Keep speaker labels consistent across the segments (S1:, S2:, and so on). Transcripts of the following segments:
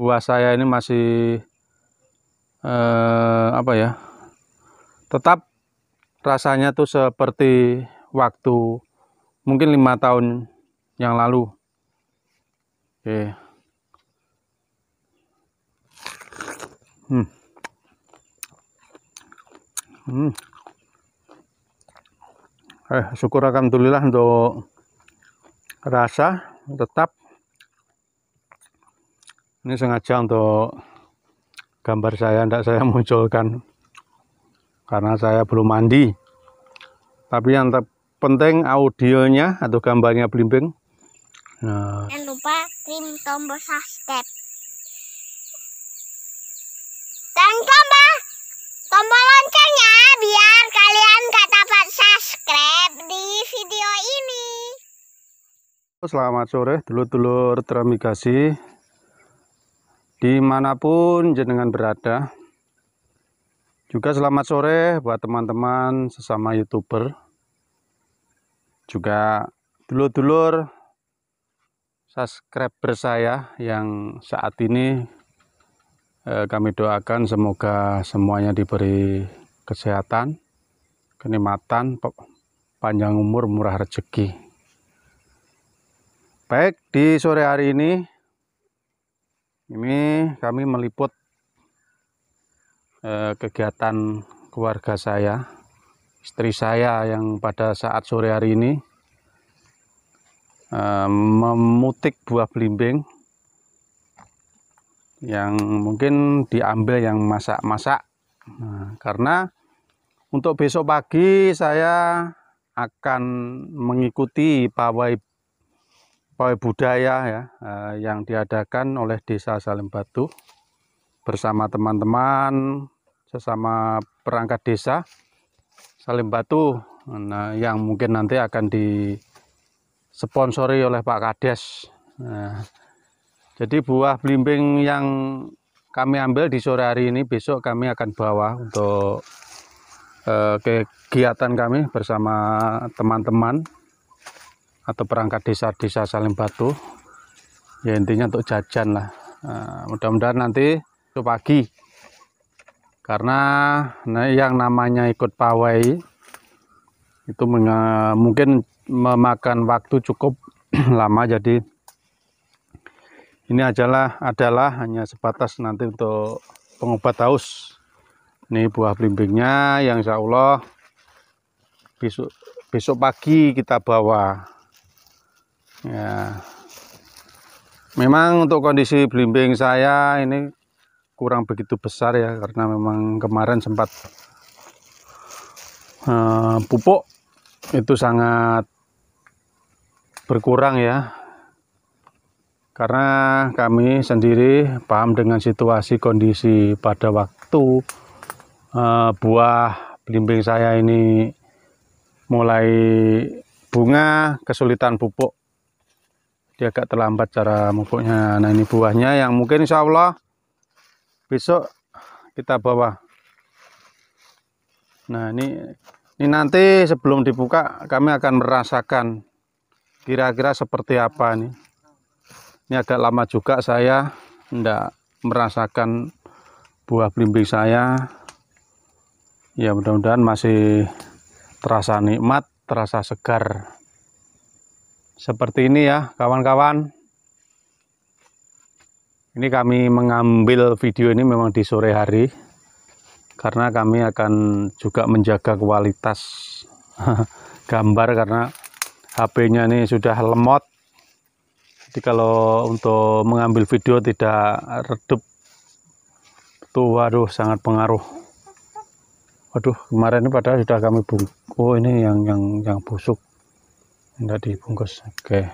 S1: buah saya ini masih eh, apa ya tetap rasanya tuh seperti waktu mungkin lima tahun yang lalu oke hmm hmm eh syukur alhamdulillah untuk rasa tetap ini sengaja untuk gambar saya tidak saya munculkan karena saya belum mandi tapi yang penting audionya atau gambarnya blimbing nah. jangan lupa klik tombol subscribe dan tombol tombol loncengnya biar kalian gak dapat subscribe di video ini selamat sore dulur-dulur teramigasi dimanapun jenengan berada juga selamat sore buat teman-teman sesama youtuber juga dulur-dulur subscriber saya yang saat ini eh, kami doakan semoga semuanya diberi kesehatan kenikmatan panjang umur murah rezeki baik di sore hari ini ini kami meliput eh, kegiatan keluarga saya istri saya yang pada saat sore hari ini eh, memutik buah belimbing yang mungkin diambil yang masak-masak nah, karena untuk besok pagi saya akan mengikuti pawai pawai budaya ya eh, yang diadakan oleh Desa Salim Batu bersama teman-teman sesama perangkat desa Salim Batu nah, yang mungkin nanti akan disponsori oleh Pak Kades. Nah, jadi buah belimbing yang kami ambil di sore hari ini besok kami akan bawa untuk eh, kegiatan kami bersama teman-teman atau perangkat desa-desa saling Batu ya intinya untuk jajan lah nah, mudah-mudahan nanti itu pagi karena nah, yang namanya ikut pawai itu mungkin memakan waktu cukup lama jadi ini adalah adalah hanya sebatas nanti untuk pengobat haus ini buah belimbingnya yang insya Allah besok besok pagi kita bawa ya memang untuk kondisi belimbing saya ini kurang begitu besar ya karena memang kemarin sempat uh, pupuk itu sangat berkurang ya karena kami sendiri paham dengan situasi kondisi pada waktu uh, buah belimbing saya ini mulai bunga kesulitan pupuk dia agak terlambat cara mupuknya nah ini buahnya yang mungkin insya Allah besok kita bawa nah ini ini nanti sebelum dibuka kami akan merasakan kira-kira seperti apa ini. ini agak lama juga saya tidak merasakan buah belimbing saya ya mudah-mudahan masih terasa nikmat terasa segar seperti ini ya kawan-kawan ini kami mengambil video ini memang di sore hari karena kami akan juga menjaga kualitas gambar karena HP-nya ini sudah lemot jadi kalau untuk mengambil video tidak redup tuh waduh sangat pengaruh waduh kemarin ini padahal sudah kami bungkus oh ini yang yang yang busuk enggak dibungkus oke okay.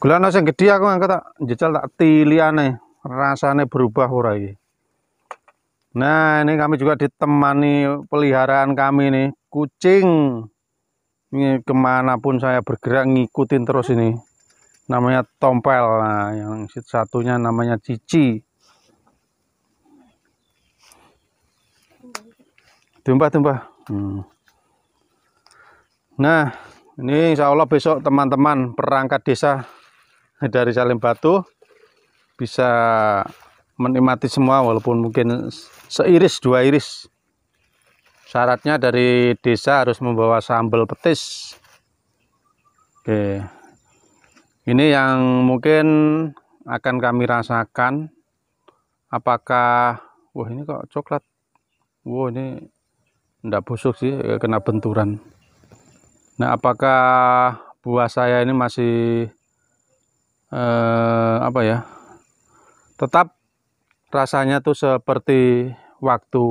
S1: gula nasi gede aku angkat tak jejal tak tiliane rasanya berubah ora nah ini kami juga ditemani peliharaan kami nih kucing ini kemanapun saya bergerak ngikutin terus ini namanya tompel nah yang satunya namanya cici tumpah tumpah hmm. nah ini insya Allah besok teman-teman perangkat desa dari Salim Batu bisa menikmati semua walaupun mungkin seiris dua iris syaratnya dari desa harus membawa sambal petis oke ini yang mungkin akan kami rasakan apakah wah ini kok coklat Wah ini tidak busuk sih kena benturan Nah, apakah buah saya ini masih eh, apa ya? Tetap rasanya tuh seperti waktu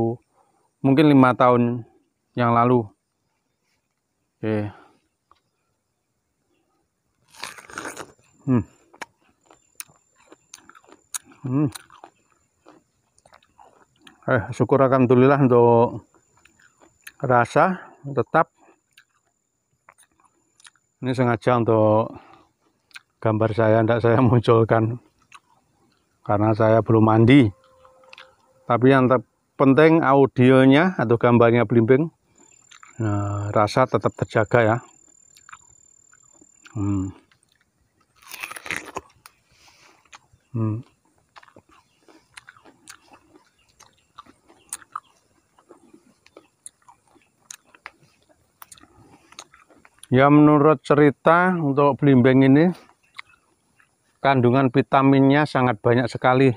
S1: mungkin lima tahun yang lalu. Oke. Hmm. Hmm. Eh, syukur alhamdulillah untuk rasa tetap ini sengaja untuk gambar saya tidak saya munculkan karena saya belum mandi tapi yang penting audionya atau gambarnya belimbing nah, rasa tetap terjaga ya hmm. Hmm. Ya menurut cerita untuk belimbing ini kandungan vitaminnya sangat banyak sekali.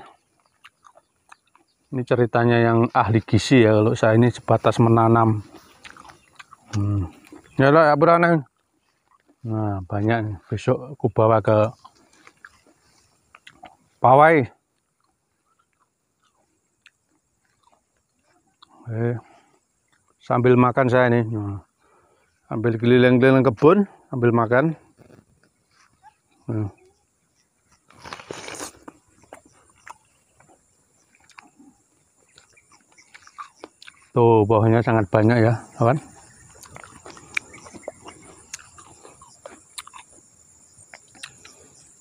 S1: Ini ceritanya yang ahli gizi ya kalau saya ini sebatas menanam. Hmm. Ya lah ya beranak. Nah banyak besok aku bawa ke pawai. Eh, sambil makan saya ini. Nah ambil keliling-keliling kebun ambil makan hmm. tuh bawahnya sangat banyak ya kawan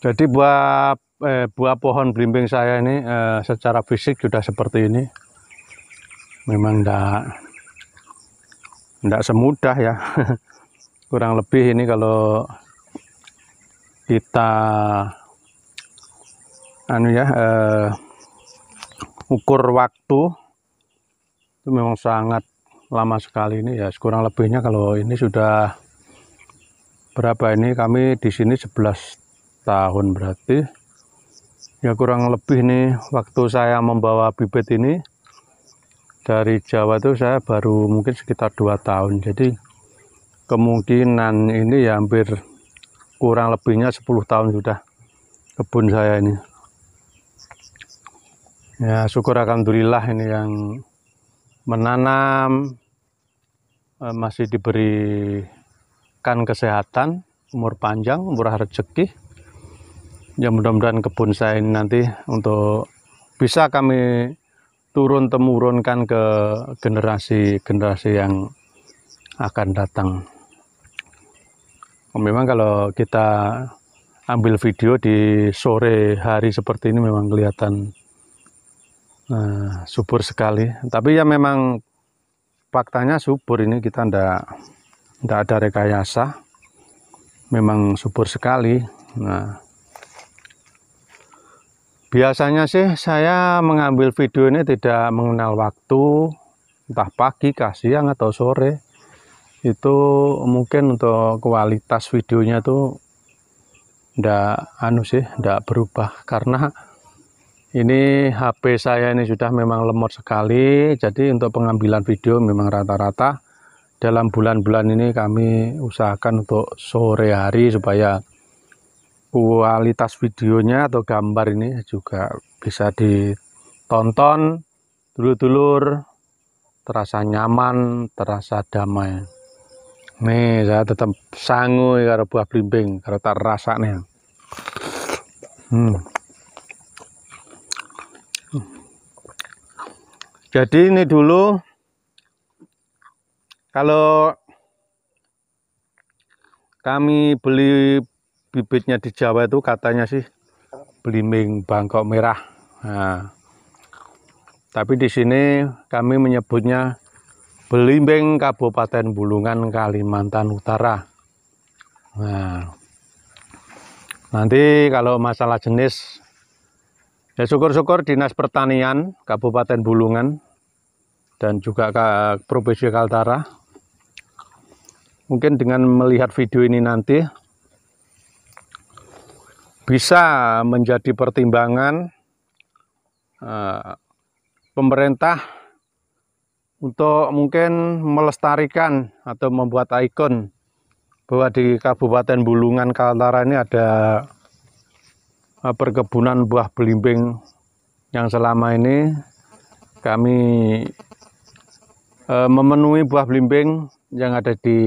S1: jadi buah eh, buah pohon belimbing saya ini eh, secara fisik sudah seperti ini memang tidak tidak semudah ya kurang lebih ini kalau kita anu ya eh, ukur waktu itu memang sangat lama sekali ini ya kurang lebihnya kalau ini sudah berapa ini kami di sini 11 tahun berarti ya kurang lebih nih waktu saya membawa bibit ini dari Jawa itu saya baru mungkin sekitar dua tahun jadi kemungkinan ini ya hampir kurang lebihnya 10 tahun sudah kebun saya ini ya syukur Alhamdulillah ini yang menanam eh, masih diberikan kesehatan umur panjang murah rezeki ya mudah-mudahan kebun saya ini nanti untuk bisa kami turun temurunkan ke generasi-generasi yang akan datang. Oh, memang kalau kita ambil video di sore hari seperti ini memang kelihatan uh, subur sekali. Tapi ya memang faktanya subur ini kita ndak ndak ada rekayasa. Memang subur sekali. Nah, Biasanya sih saya mengambil video ini tidak mengenal waktu, entah pagi, kah, siang, atau sore. Itu mungkin untuk kualitas videonya tuh ndak anu sih, ndak berubah karena ini HP saya ini sudah memang lemot sekali. Jadi untuk pengambilan video memang rata-rata dalam bulan-bulan ini kami usahakan untuk sore hari supaya kualitas videonya atau gambar ini juga bisa ditonton dulur-dulur terasa nyaman terasa damai nih saya tetap sangu karo buah blimbing karo tak nih. hmm. jadi ini dulu kalau kami beli bibitnya di Jawa itu katanya sih belimbing bangkok merah. Nah, tapi di sini kami menyebutnya belimbing Kabupaten Bulungan Kalimantan Utara. Nah, nanti kalau masalah jenis ya syukur-syukur Dinas Pertanian Kabupaten Bulungan dan juga ke Provinsi Kaltara mungkin dengan melihat video ini nanti bisa menjadi pertimbangan uh, pemerintah untuk mungkin melestarikan atau membuat ikon bahwa di Kabupaten Bulungan Kaltara ini ada eh, perkebunan buah belimbing yang selama ini kami eh, memenuhi buah belimbing yang ada di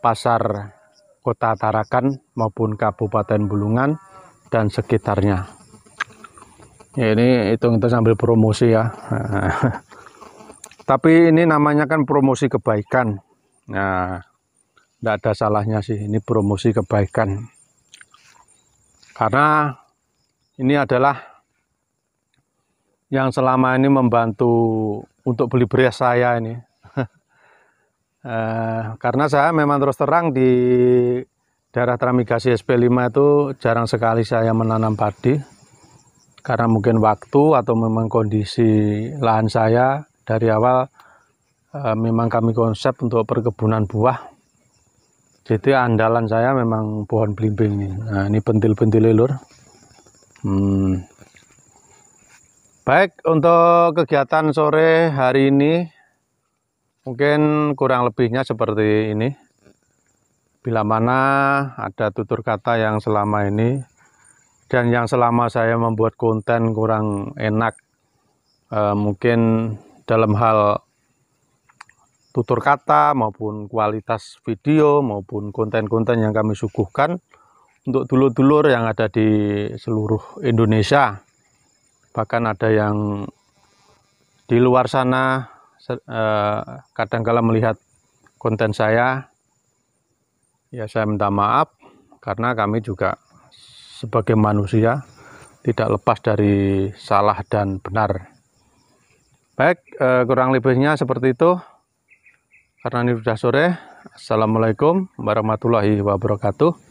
S1: pasar Kota Tarakan maupun Kabupaten Bulungan dan sekitarnya. Ya, ini itu itu sambil promosi ya. Tapi ini namanya kan promosi kebaikan. Nah, tidak ada salahnya sih ini promosi kebaikan. Karena ini adalah yang selama ini membantu untuk beli beras saya ini Eh, karena saya memang terus terang di daerah tramigasi SP5 itu jarang sekali saya menanam padi karena mungkin waktu atau memang kondisi lahan saya dari awal e, memang kami konsep untuk perkebunan buah jadi andalan saya memang pohon belimbing ini nah ini pentil-pentil lelur. hmm. baik untuk kegiatan sore hari ini Mungkin kurang lebihnya seperti ini. Bila mana ada tutur kata yang selama ini dan yang selama saya membuat konten kurang enak, e, mungkin dalam hal tutur kata maupun kualitas video maupun konten-konten yang kami suguhkan untuk dulur-dulur yang ada di seluruh Indonesia bahkan ada yang di luar sana Eh, kadangkala melihat konten saya, ya saya minta maaf karena kami juga sebagai manusia tidak lepas dari salah dan benar. Baik, eh, kurang lebihnya seperti itu. Karena ini sudah sore, Assalamualaikum warahmatullahi wabarakatuh.